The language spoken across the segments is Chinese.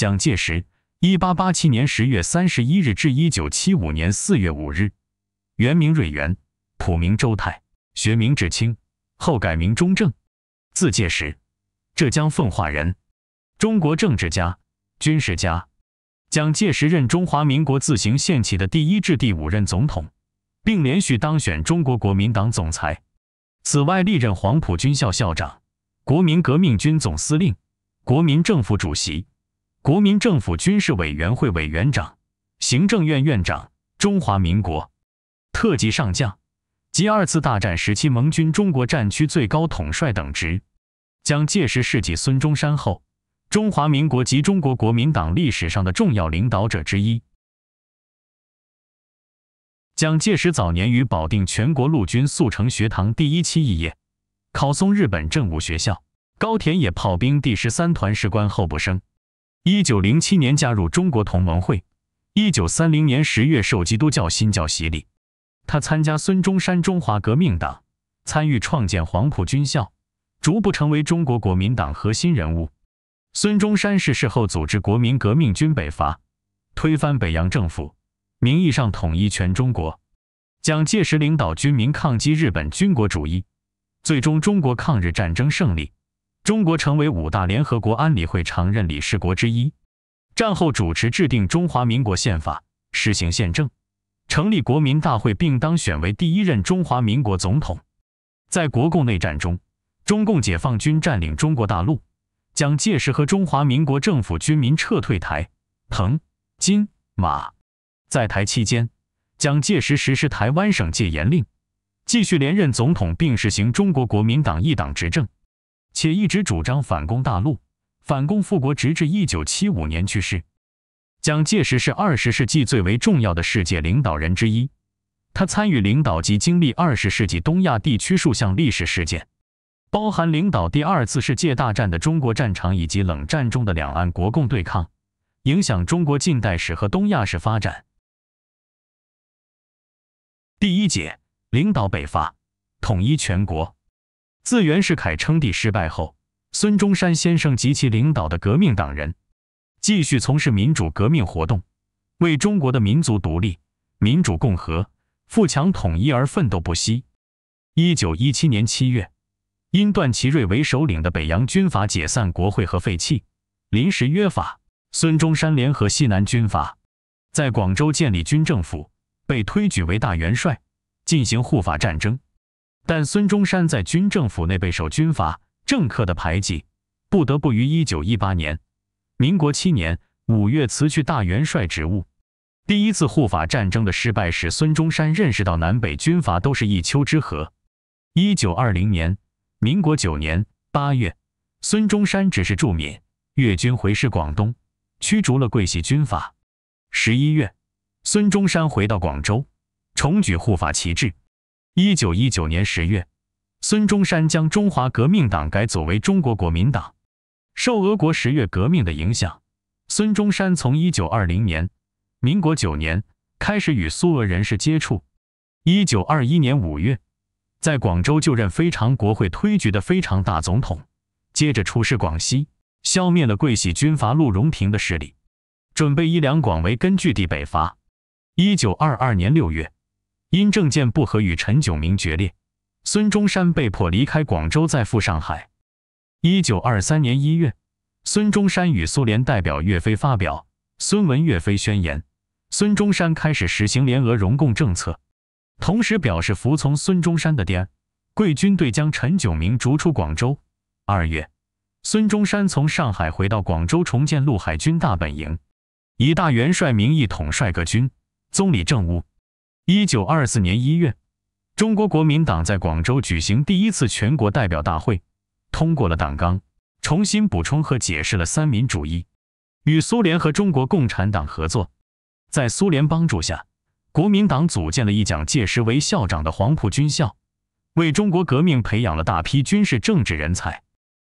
蒋介石，一八八七年十月三十一日至一九七五年四月五日，原名瑞元，普名周泰，学名志清，后改名中正，字介石，浙江奉化人，中国政治家、军事家。蒋介石任中华民国自行宪起的第一至第五任总统，并连续当选中国国民党总裁。此外，历任黄埔军校校长、国民革命军总司令、国民政府主席。国民政府军事委员会委员长、行政院院长、中华民国特级上将及二次大战时期盟军中国战区最高统帅等职，蒋介石世纪孙中山后中华民国及中国国民党历史上的重要领导者之一。蒋介石早年于保定全国陆军速成学堂第一期肄业，考送日本政务学校高田野炮兵第十三团士官候补生。一九零七年加入中国同盟会，一九三零年十月受基督教新教洗礼。他参加孙中山中华革命党，参与创建黄埔军校，逐步成为中国国民党核心人物。孙中山逝世后，组织国民革命军北伐，推翻北洋政府，名义上统一全中国。蒋介石领导军民抗击日本军国主义，最终中国抗日战争胜利。中国成为五大联合国安理会常任理事国之一。战后主持制定《中华民国宪法》，实行宪政，成立国民大会，并当选为第一任中华民国总统。在国共内战中，中共解放军占领中国大陆，蒋介石和中华民国政府军民撤退台、腾、金、马。在台期间，蒋介石实施台湾省戒严令，继续连任总统，并实行中国国民党一党执政。且一直主张反攻大陆、反攻复国，直至一九七五年去世。蒋介石是二十世纪最为重要的世界领导人之一，他参与领导及经历二十世纪东亚地区数项历史事件，包含领导第二次世界大战的中国战场以及冷战中的两岸国共对抗，影响中国近代史和东亚史发展。第一节：领导北伐，统一全国。自袁世凯称帝失败后，孙中山先生及其领导的革命党人继续从事民主革命活动，为中国的民族独立、民主共和、富强统一而奋斗不息。一九一七年七月，因段祺瑞为首领的北洋军阀解散国会和废弃临时约法，孙中山联合西南军阀，在广州建立军政府，被推举为大元帅，进行护法战争。但孙中山在军政府内备受军阀政客的排挤，不得不于一九一八年，民国七年五月辞去大元帅职务。第一次护法战争的失败使孙中山认识到南北军阀都是一丘之貉。一九二零年，民国九年八月，孙中山只是驻闽粤军回师广东，驱逐了桂系军阀。十一月，孙中山回到广州，重举护法旗帜。一九一九年十月，孙中山将中华革命党改组为中国国民党。受俄国十月革命的影响，孙中山从一九二零年民国九年开始与苏俄人士接触。一九二一年五月，在广州就任非常国会推举的非常大总统，接着出师广西，消灭了桂系军阀陆荣廷的势力，准备以两广为根据地北伐。一九二二年六月。因政见不合，与陈炯明决裂，孙中山被迫离开广州，再赴上海。一九二三年一月，孙中山与苏联代表岳飞发表《孙文岳飞宣言》，孙中山开始实行联俄融共政策，同时表示服从孙中山的爹。桂军队将陈炯明逐出广州。二月，孙中山从上海回到广州，重建陆海军大本营，以大元帅名义统帅各军，总理政务。一九二四年一月，中国国民党在广州举行第一次全国代表大会，通过了党纲，重新补充和解释了三民主义，与苏联和中国共产党合作。在苏联帮助下，国民党组建了一蒋介石为校长的黄埔军校，为中国革命培养了大批军事政治人才。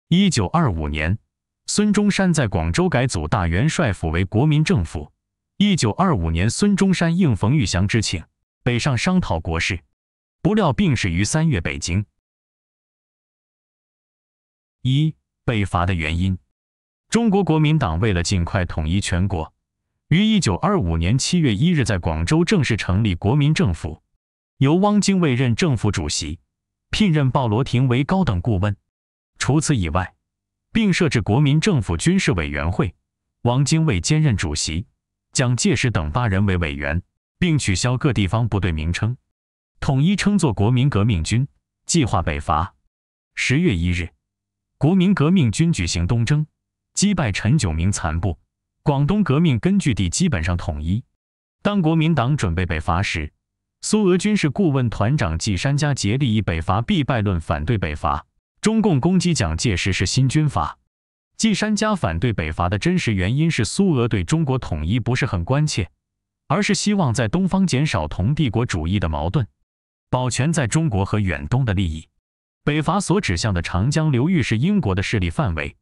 一九二五年，孙中山在广州改组大元帅府为国民政府。一九二五年，孙中山应冯玉祥之请。北上商讨国事，不料病逝于三月北京。一被罚的原因，中国国民党为了尽快统一全国，于一九二五年七月一日在广州正式成立国民政府，由汪精卫任政府主席，聘任鲍罗廷为高等顾问。除此以外，并设置国民政府军事委员会，汪精卫兼任主席，蒋介石等八人为委员。并取消各地方部队名称，统一称作国民革命军。计划北伐。十月一日，国民革命军举行东征，击败陈炯明残部，广东革命根据地基本上统一。当国民党准备北伐时，苏俄军事顾问团长季山加竭力以北伐必败论反对北伐。中共攻击蒋介石是新军阀。季山加反对北伐的真实原因是苏俄对中国统一不是很关切。而是希望在东方减少同帝国主义的矛盾，保全在中国和远东的利益。北伐所指向的长江流域是英国的势力范围，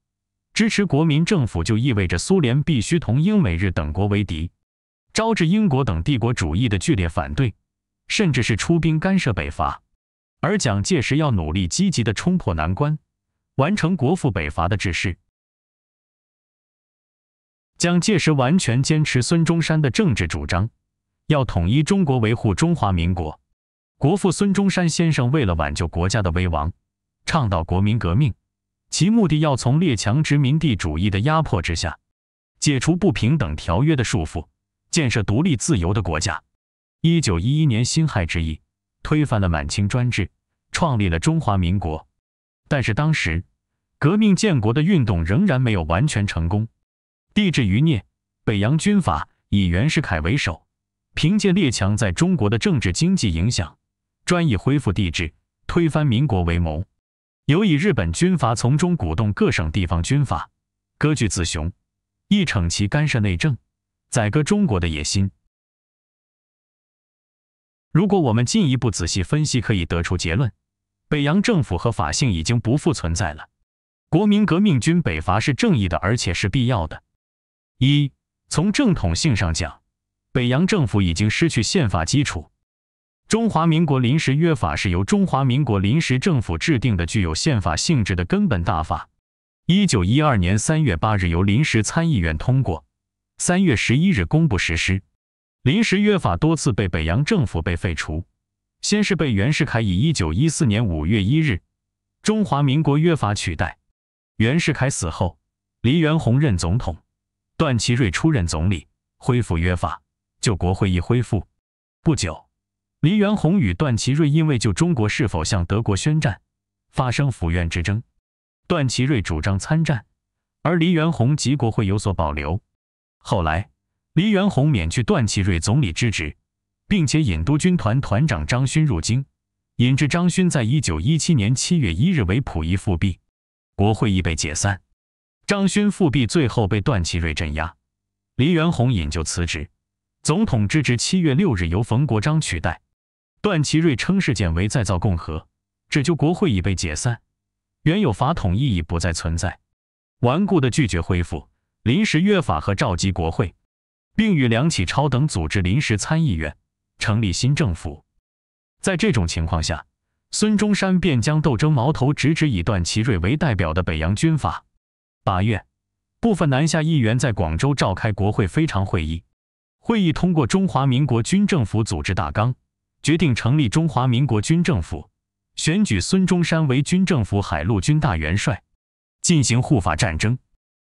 支持国民政府就意味着苏联必须同英美日等国为敌，招致英国等帝国主义的剧烈反对，甚至是出兵干涉北伐。而蒋介石要努力积极地冲破难关，完成国父北伐的志士。蒋介石完全坚持孙中山的政治主张，要统一中国，维护中华民国。国父孙中山先生为了挽救国家的危亡，倡导国民革命，其目的要从列强殖民地主义的压迫之下，解除不平等条约的束缚，建设独立自由的国家。一九一一年辛亥之役，推翻了满清专制，创立了中华民国。但是当时，革命建国的运动仍然没有完全成功。帝制余孽、北洋军阀以袁世凯为首，凭借列强在中国的政治经济影响，专以恢复帝制、推翻民国为谋，尤以日本军阀从中鼓动各省地方军阀割据自雄，亦逞其干涉内政、宰割中国的野心。如果我们进一步仔细分析，可以得出结论：北洋政府和法性已经不复存在了。国民革命军北伐是正义的，而且是必要的。一从正统性上讲，北洋政府已经失去宪法基础。中华民国临时约法是由中华民国临时政府制定的具有宪法性质的根本大法。一九一二年三月八日由临时参议院通过，三月十一日公布实施。临时约法多次被北洋政府被废除，先是被袁世凯以一九一四年五月一日《中华民国约法》取代。袁世凯死后，黎元洪任总统。段祺瑞出任总理，恢复约法，旧国会议恢复。不久，黎元洪与段祺瑞因为就中国是否向德国宣战发生府院之争。段祺瑞主张参战，而黎元洪及国会有所保留。后来，黎元洪免去段祺瑞总理之职，并且引督军团团长张勋入京。引致张勋在1917年7月1日为溥仪复辟，国会议被解散。张勋复辟，最后被段祺瑞镇压。黎元洪引咎辞职，总统之职七月六日由冯国璋取代。段祺瑞称事件为再造共和”，只就国会已被解散，原有法统意义不再存在，顽固的拒绝恢复临时约法和召集国会，并与梁启超等组织临时参议院，成立新政府。在这种情况下，孙中山便将斗争矛头直指以段祺瑞为代表的北洋军阀。八月，部分南下议员在广州召开国会非常会议，会议通过《中华民国军政府组织大纲》，决定成立中华民国军政府，选举孙中山为军政府海陆军大元帅，进行护法战争。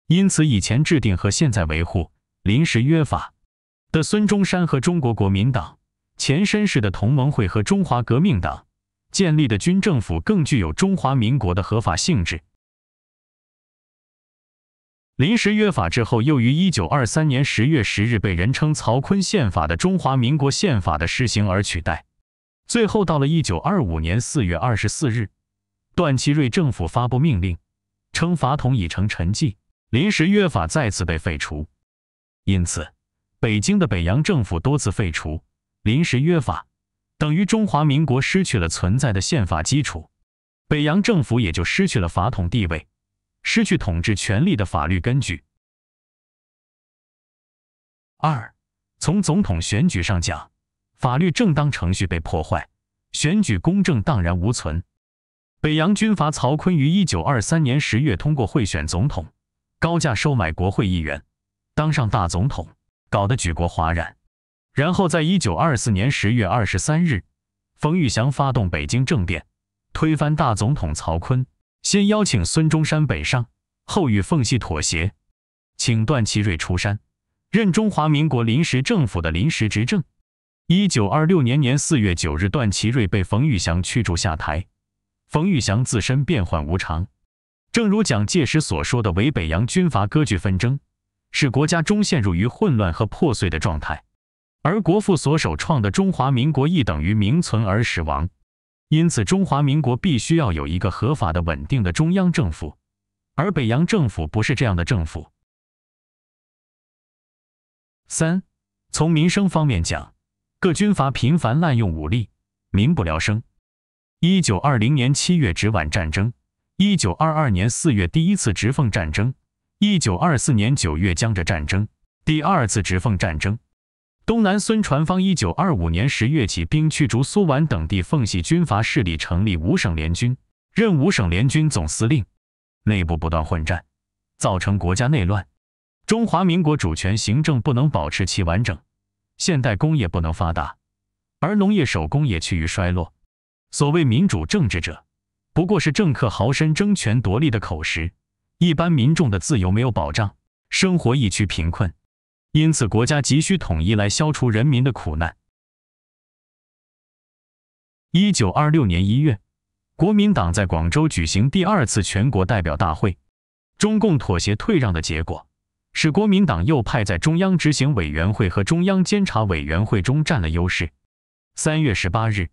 因此，以前制定和现在维护临时约法的孙中山和中国国民党前身是的同盟会和中华革命党建立的军政府，更具有中华民国的合法性质。临时约法之后，又于一九二三年十月十日，被人称曹锟宪法的中华民国宪法的施行而取代。最后到了一九二五年四月二十四日，段祺瑞政府发布命令，称法统已成沉寂，临时约法再次被废除。因此，北京的北洋政府多次废除临时约法，等于中华民国失去了存在的宪法基础，北洋政府也就失去了法统地位。失去统治权力的法律根据。二，从总统选举上讲，法律正当程序被破坏，选举公正荡然无存。北洋军阀曹锟于一九二三年十月通过贿选总统，高价收买国会议员，当上大总统，搞得举国哗然。然后在一九二四年十月二十三日，冯玉祥发动北京政变，推翻大总统曹锟。先邀请孙中山北上，后与奉系妥协，请段祺瑞出山，任中华民国临时政府的临时执政。一九二六年年四月九日，段祺瑞被冯玉祥驱逐下台。冯玉祥自身变幻无常，正如蒋介石所说的：“为北洋军阀割据纷争，使国家终陷入于混乱和破碎的状态，而国父所首创的中华民国亦等于名存而死亡。”因此，中华民国必须要有一个合法的、稳定的中央政府，而北洋政府不是这样的政府。三，从民生方面讲，各军阀频繁滥用武力，民不聊生。一九二零年七月直皖战争，一九二二年四月第一次直奉战争，一九二四年九月江浙战争，第二次直奉战争。东南孙传芳一九二五年十月起兵驱逐苏皖等地奉系军阀势力，成立五省联军，任五省联军总司令。内部不断混战，造成国家内乱，中华民国主权行政不能保持其完整，现代工业不能发达，而农业手工也趋于衰落。所谓民主政治者，不过是政客豪绅争权夺利的口实，一般民众的自由没有保障，生活亦趋贫困。因此，国家急需统一来消除人民的苦难。一九二六年一月，国民党在广州举行第二次全国代表大会，中共妥协退让的结果，使国民党右派在中央执行委员会和中央监察委员会中占了优势。三月十八日，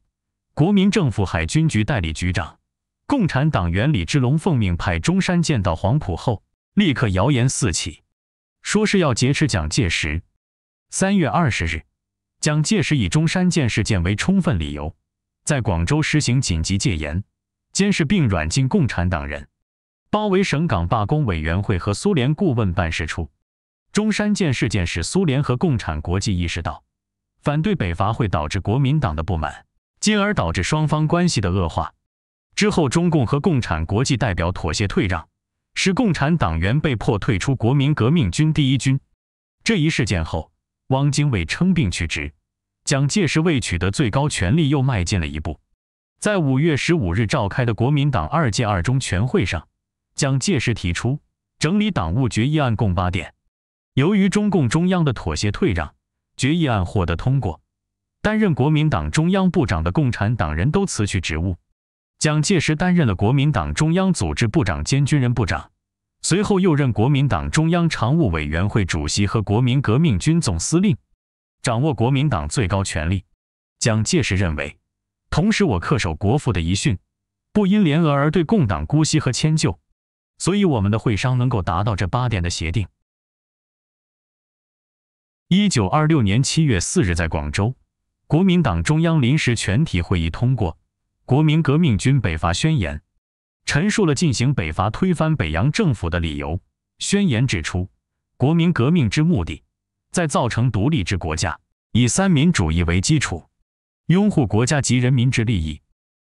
国民政府海军局代理局长、共产党员李志龙奉命派中山舰到黄埔后，立刻谣言四起。说是要劫持蒋介石。三月二十日，蒋介石以中山舰事件为充分理由，在广州实行紧急戒严，监视并软禁共产党人，包围省港罢工委员会和苏联顾问办事处。中山舰事件使苏联和共产国际意识到，反对北伐会导致国民党的不满，进而导致双方关系的恶化。之后，中共和共产国际代表妥协退让。使共产党员被迫退出国民革命军第一军，这一事件后，汪精卫称病去职，蒋介石为取得最高权力又迈进了一步。在五月十五日召开的国民党二届二中全会上，蒋介石提出整理党务决议案共八点，由于中共中央的妥协退让，决议案获得通过。担任国民党中央部长的共产党人都辞去职务。蒋介石担任了国民党中央组织部长兼军人部长，随后又任国民党中央常务委员会主席和国民革命军总司令，掌握国民党最高权力。蒋介石认为，同时我恪守国父的遗训，不因联俄而对共党姑息和迁就，所以我们的会商能够达到这八点的协定。一九二六年七月四日，在广州，国民党中央临时全体会议通过。国民革命军北伐宣言，陈述了进行北伐、推翻北洋政府的理由。宣言指出，国民革命之目的，在造成独立之国家，以三民主义为基础，拥护国家及人民之利益，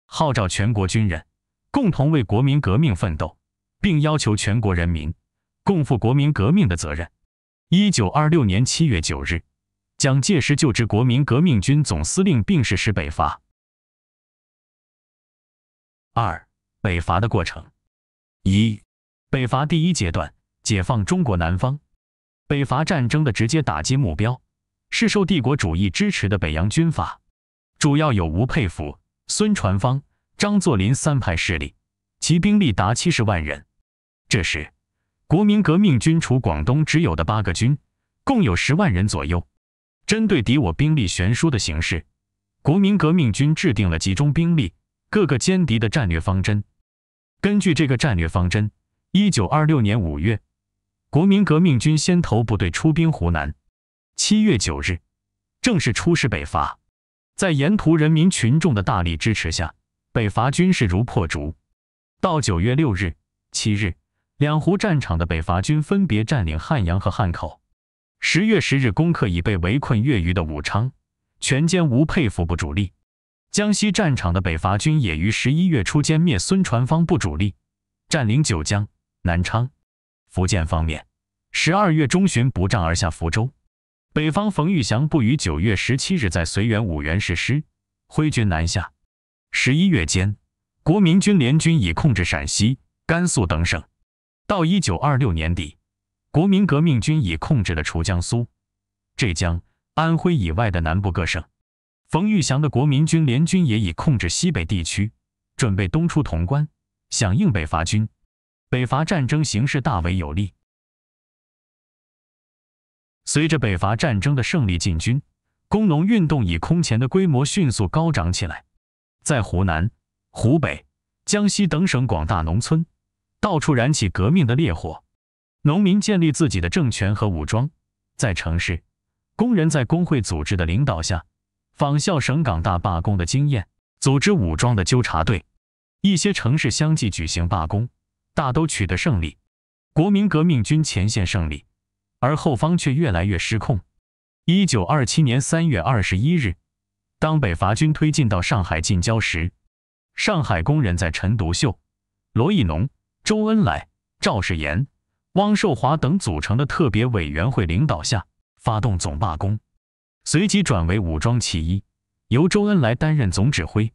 号召全国军人共同为国民革命奋斗，并要求全国人民共负国民革命的责任。一九二六年七月九日，蒋介石就职国民革命军总司令，并实施北伐。二北伐的过程，一北伐第一阶段，解放中国南方。北伐战争的直接打击目标是受帝国主义支持的北洋军阀，主要有吴佩孚、孙传芳、张作霖三派势力，其兵力达七十万人。这时，国民革命军除广东只有的八个军，共有十万人左右。针对敌我兵力悬殊的形势，国民革命军制定了集中兵力。各个歼敌的战略方针。根据这个战略方针，一九二六年五月，国民革命军先头部队出兵湖南。七月九日，正式出师北伐。在沿途人民群众的大力支持下，北伐军势如破竹。到九月六日、七日，两湖战场的北伐军分别占领汉阳和汉口。十月十日，攻克已被围困月余的武昌，全歼吴佩孚部主力。江西战场的北伐军也于十一月初歼灭孙传芳部主力，占领九江、南昌。福建方面，十二月中旬不战而下福州。北方冯玉祥部于九月十七日在绥远五原实施，挥军南下。十一月间，国民军联军已控制陕西、甘肃等省。到一九二六年底，国民革命军已控制了除江苏、浙江、安徽以外的南部各省。冯玉祥的国民军联军也已控制西北地区，准备东出潼关，响应北伐军。北伐战争形势大为有利。随着北伐战争的胜利进军，工农运动以空前的规模迅速高涨起来。在湖南、湖北、江西等省广大农村，到处燃起革命的烈火，农民建立自己的政权和武装；在城市，工人在工会组织的领导下。仿效省港大罢工的经验，组织武装的纠察队，一些城市相继举行罢工，大都取得胜利。国民革命军前线胜利，而后方却越来越失控。一九二七年三月二十一日，当北伐军推进到上海近郊时，上海工人在陈独秀、罗亦农、周恩来、赵世炎、汪寿华等组成的特别委员会领导下，发动总罢工。随即转为武装起义，由周恩来担任总指挥。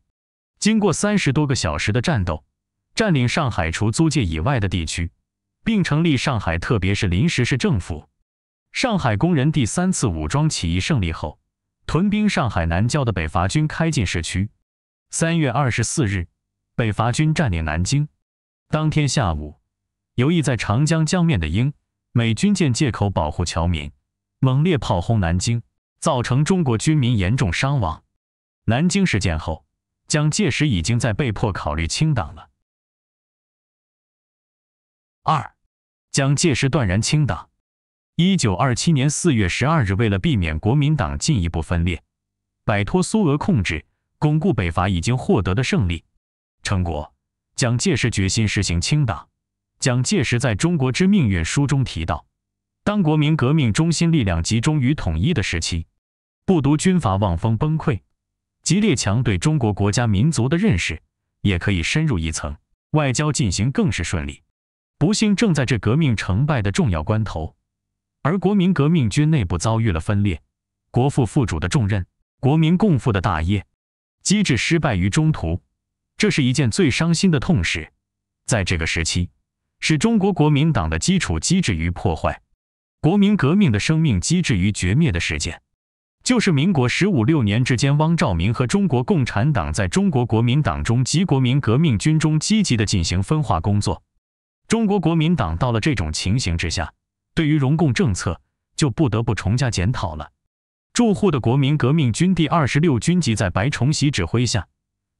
经过三十多个小时的战斗，占领上海除租界以外的地区，并成立上海特别是临时市政府。上海工人第三次武装起义胜利后，屯兵上海南郊的北伐军开进市区。三月二十四日，北伐军占领南京。当天下午，游弋在长江江面的英美军舰借口保护侨民，猛烈炮轰南京。造成中国军民严重伤亡。南京事件后，蒋介石已经在被迫考虑清党了。二，蒋介石断然清党。一九二七年四月十二日，为了避免国民党进一步分裂，摆脱苏俄控制，巩固北伐已经获得的胜利成果，蒋介石决心实行清党。蒋介石在中国之命运书中提到，当国民革命中心力量集中于统一的时期。不独军阀望风崩溃，吉列强对中国国家民族的认识也可以深入一层，外交进行更是顺利。不幸正在这革命成败的重要关头，而国民革命军内部遭遇了分裂，国父副主的重任，国民共赴的大业，机制失败于中途，这是一件最伤心的痛事。在这个时期，是中国国民党的基础机制于破坏，国民革命的生命机制于绝灭的事件。就是民国十五六年之间，汪兆铭和中国共产党在中国国民党中及国民革命军中积极地进行分化工作。中国国民党到了这种情形之下，对于容共政策就不得不重加检讨了。驻沪的国民革命军第二十六军，籍在白崇禧指挥下，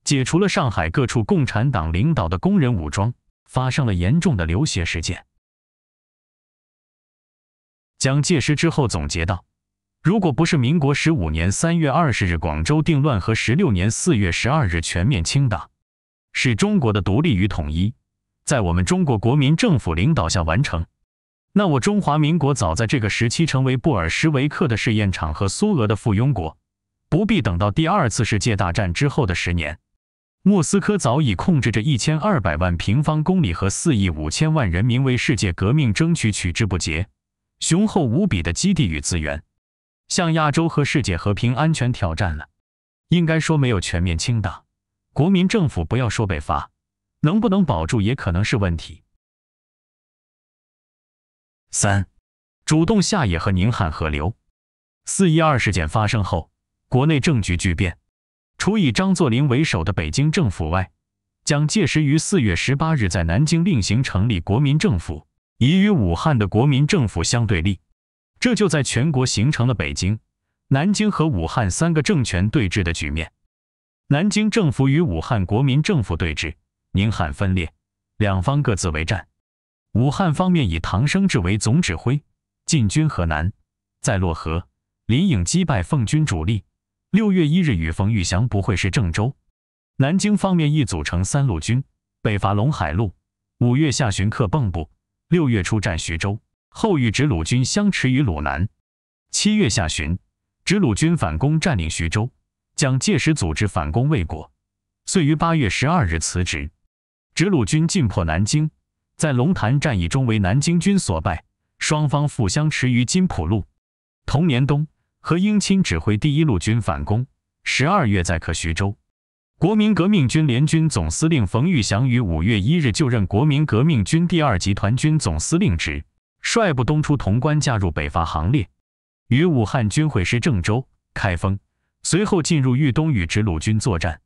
解除了上海各处共产党领导的工人武装，发生了严重的流血事件。蒋介石之后总结道。如果不是民国十五年三月二十日广州定乱和十六年四月十二日全面清党，使中国的独立与统一在我们中国国民政府领导下完成，那我中华民国早在这个时期成为布尔什维克的试验场和苏俄的附庸国，不必等到第二次世界大战之后的十年，莫斯科早已控制着一千二百万平方公里和四亿五千万人民为世界革命争取取之不竭、雄厚无比的基地与资源。向亚洲和世界和平安全挑战了，应该说没有全面清党，国民政府不要说北伐，能不能保住也可能是问题。三，主动下野和宁汉合流。四一二事件发生后，国内政局巨变，除以张作霖为首的北京政府外，蒋介石于四月十八日在南京另行成立国民政府，已与武汉的国民政府相对立。这就在全国形成了北京、南京和武汉三个政权对峙的局面。南京政府与武汉国民政府对峙，宁汉分裂，两方各自为战。武汉方面以唐生智为总指挥，进军河南，在漯河、林颖击败奉军主力。六月一日与冯玉祥不会是郑州。南京方面一组成三路军，北伐陇海路，五月下旬克蚌埠，六月初占徐州。后与直鲁军相持于鲁南。七月下旬，直鲁军反攻占领徐州，蒋介石组织反攻未果，遂于八月十二日辞职。直鲁军进破南京，在龙潭战役中为南京军所败，双方复相持于金浦路。同年冬，何应钦指挥第一路军反攻，十二月再克徐州。国民革命军联军总司令冯玉祥于五月一日就任国民革命军第二集团军总司令职。率部东出潼关，加入北伐行列，与武汉军会师郑州、开封，随后进入豫东，与直鲁军作战，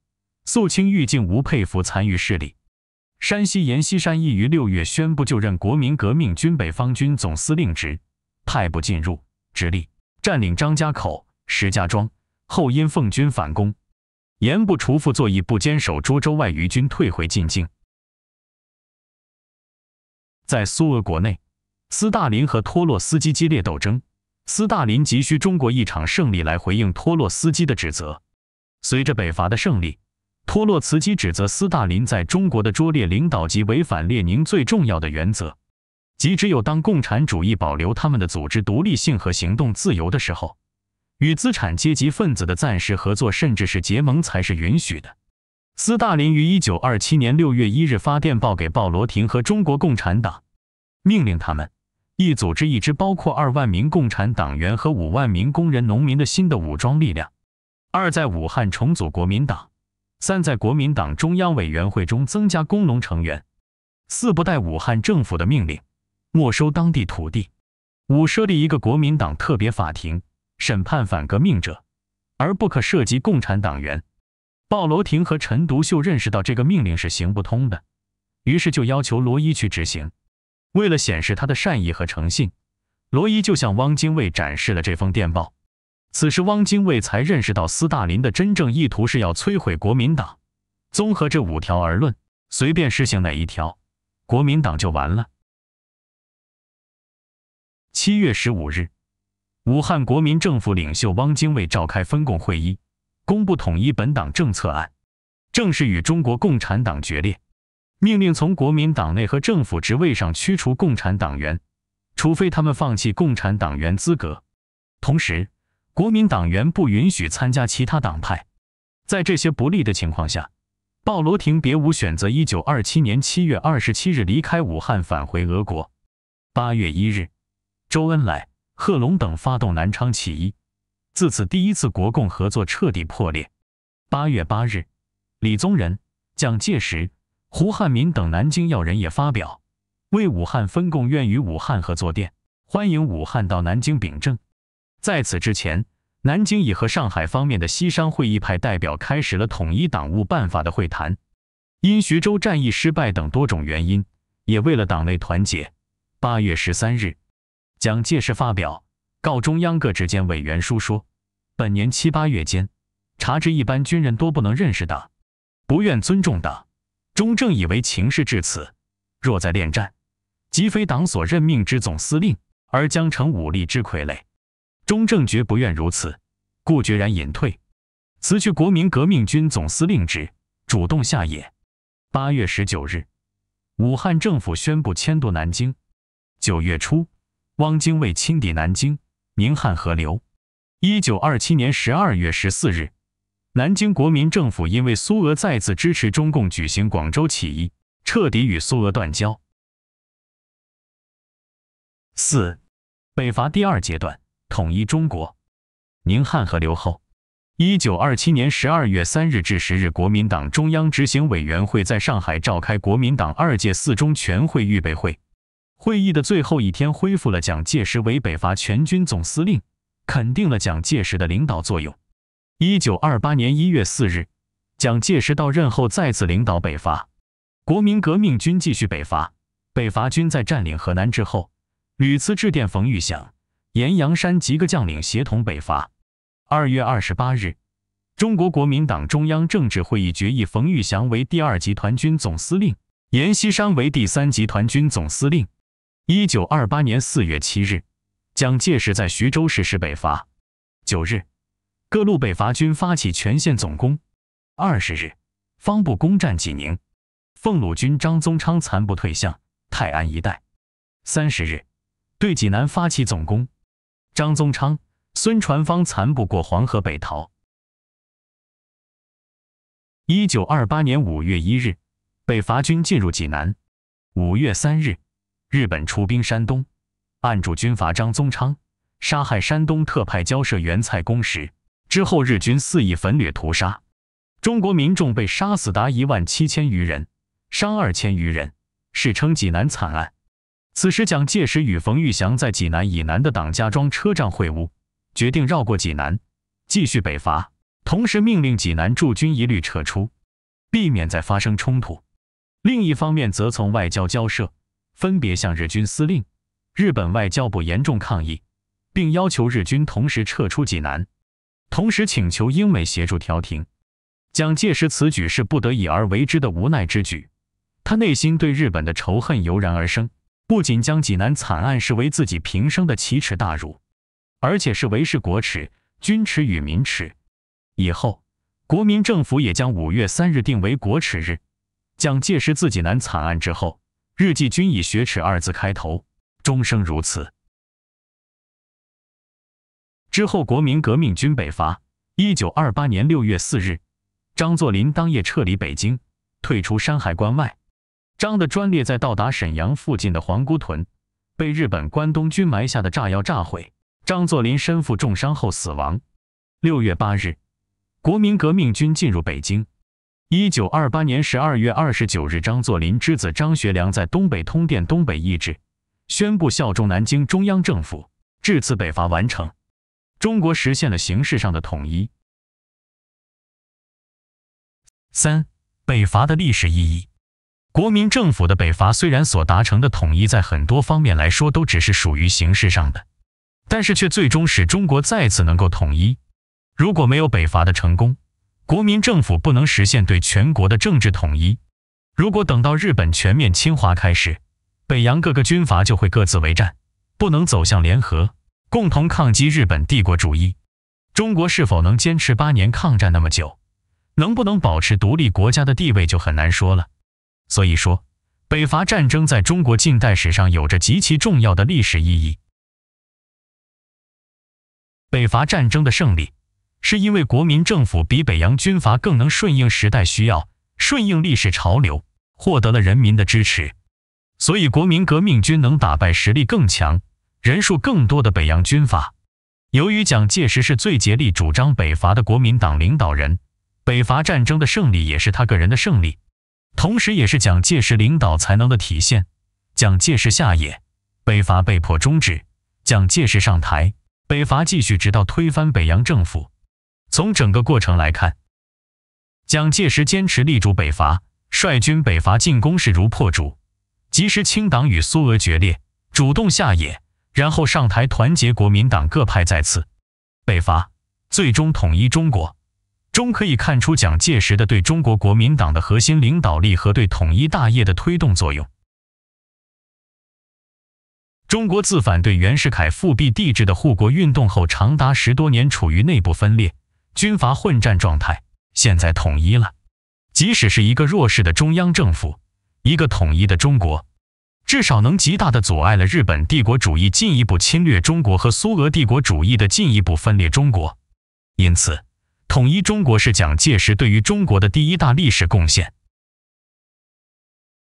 肃清豫境吴佩孚残余势力。山西阎锡山亦于六月宣布就任国民革命军北方军总司令职，派部进入直隶，占领张家口、石家庄，后因奉军反攻，阎不除副作义不坚守涿州外，余军退回晋境。在苏俄国内。斯大林和托洛斯基激烈斗争，斯大林急需中国一场胜利来回应托洛斯基的指责。随着北伐的胜利，托洛茨基指责斯大林在中国的拙劣领导及违反列宁最重要的原则，即只有当共产主义保留他们的组织独立性和行动自由的时候，与资产阶级分子的暂时合作甚至是结盟才是允许的。斯大林于一九二七年六月一日发电报给鲍罗廷和中国共产党，命令他们。一组织一支包括二万名共产党员和五万名工人农民的新的武装力量；二在武汉重组国民党；三在国民党中央委员会中增加工农成员；四不带武汉政府的命令，没收当地土地；五设立一个国民党特别法庭，审判反革命者，而不可涉及共产党员。鲍罗廷和陈独秀认识到这个命令是行不通的，于是就要求罗伊去执行。为了显示他的善意和诚信，罗伊就向汪精卫展示了这封电报。此时，汪精卫才认识到斯大林的真正意图是要摧毁国民党。综合这五条而论，随便施行哪一条，国民党就完了。七月十五日，武汉国民政府领袖汪精卫召开分共会议，公布统一本党政策案，正式与中国共产党决裂。命令从国民党内和政府职位上驱除共产党员，除非他们放弃共产党员资格。同时，国民党员不允许参加其他党派。在这些不利的情况下，鲍罗廷别无选择。一九二七年七月二十七日离开武汉，返回俄国。八月一日，周恩来、贺龙等发动南昌起义。自此，第一次国共合作彻底破裂。八月八日，李宗仁、蒋介石。胡汉民等南京要人也发表，为武汉分共愿与武汉合作电，欢迎武汉到南京秉政。在此之前，南京已和上海方面的西山会议派代表开始了统一党务办法的会谈。因徐州战役失败等多种原因，也为了党内团结，八月十三日，蒋介石发表告中央各执监委员书说：本年七八月间，查知一般军人都不能认识党，不愿尊重党。中正以为情势至此，若再恋战，即非党所任命之总司令，而将成武力之傀儡。中正觉不愿如此，故决然隐退，辞去国民革命军总司令职，主动下野。八月十九日，武汉政府宣布迁都南京。九月初，汪精卫亲抵南京，宁汉合流。一九二七年十二月十四日。南京国民政府因为苏俄再次支持中共举行广州起义，彻底与苏俄断交。四、北伐第二阶段统一中国，宁汉合流后，一九二七年十二月三日至十日，国民党中央执行委员会在上海召开国民党二届四中全会预备会。会议的最后一天，恢复了蒋介石为北伐全军总司令，肯定了蒋介石的领导作用。一九二八年一月四日，蒋介石到任后再次领导北伐，国民革命军继续北伐。北伐军在占领河南之后，屡次致电冯玉祥、阎锡山及各将领协同北伐。二月二十八日，中国国民党中央政治会议决议冯玉祥为第二集团军总司令，阎锡山为第三集团军总司令。一九二八年四月七日，蒋介石在徐州实施北伐。九日。各路北伐军发起全线总攻。二十日，方部攻占济宁，奉鲁军张宗昌残部退向泰安一带。三十日，对济南发起总攻，张宗昌、孙传芳残部过黄河北逃。一九二八年五月一日，北伐军进入济南。五月三日，日本出兵山东，按住军阀张宗昌杀害山东特派交涉员蔡公时。之后，日军肆意焚掠、屠杀，中国民众被杀死达一万七千余人，伤二千余人，史称济南惨案。此时，蒋介石与冯玉祥在济南以南的党家庄车站会晤，决定绕过济南，继续北伐，同时命令济南驻军一律撤出，避免再发生冲突。另一方面，则从外交交涉，分别向日军司令、日本外交部严重抗议，并要求日军同时撤出济南。同时请求英美协助调停。蒋介石此举是不得已而为之的无奈之举，他内心对日本的仇恨油然而生，不仅将济南惨案视为自己平生的奇耻大辱，而且是为持国耻、军耻与民耻。以后，国民政府也将五月三日定为国耻日。蒋介石自济南惨案之后，日记均以“雪耻”二字开头，终生如此。之后，国民革命军北伐。一九二八年六月四日，张作霖当夜撤离北京，退出山海关外。张的专列在到达沈阳附近的黄姑屯，被日本关东军埋下的炸药炸毁。张作霖身负重伤后死亡。六月八日，国民革命军进入北京。一九二八年十二月二十九日，张作霖之子张学良在东北通电东北意志，宣布效忠南京中央政府。至此，北伐完成。中国实现了形式上的统一。三北伐的历史意义，国民政府的北伐虽然所达成的统一在很多方面来说都只是属于形式上的，但是却最终使中国再次能够统一。如果没有北伐的成功，国民政府不能实现对全国的政治统一。如果等到日本全面侵华开始，北洋各个军阀就会各自为战，不能走向联合。共同抗击日本帝国主义，中国是否能坚持八年抗战那么久，能不能保持独立国家的地位就很难说了。所以说，北伐战争在中国近代史上有着极其重要的历史意义。北伐战争的胜利，是因为国民政府比北洋军阀更能顺应时代需要，顺应历史潮流，获得了人民的支持，所以国民革命军能打败实力更强。人数更多的北洋军阀，由于蒋介石是最竭力主张北伐的国民党领导人，北伐战争的胜利也是他个人的胜利，同时也是蒋介石领导才能的体现。蒋介石下野，北伐被迫中止；蒋介石上台，北伐继续，直到推翻北洋政府。从整个过程来看，蒋介石坚持力主北伐，率军北伐进攻势如破竹，即使清党与苏俄决裂，主动下野。然后上台团结国民党各派，在次北伐，最终统一中国，中可以看出蒋介石的对中国国民党的核心领导力和对统一大业的推动作用。中国自反对袁世凯复辟帝制的护国运动后，长达十多年处于内部分裂、军阀混战状态，现在统一了，即使是一个弱势的中央政府，一个统一的中国。至少能极大地阻碍了日本帝国主义进一步侵略中国和苏俄帝国主义的进一步分裂中国，因此，统一中国是蒋介石对于中国的第一大历史贡献。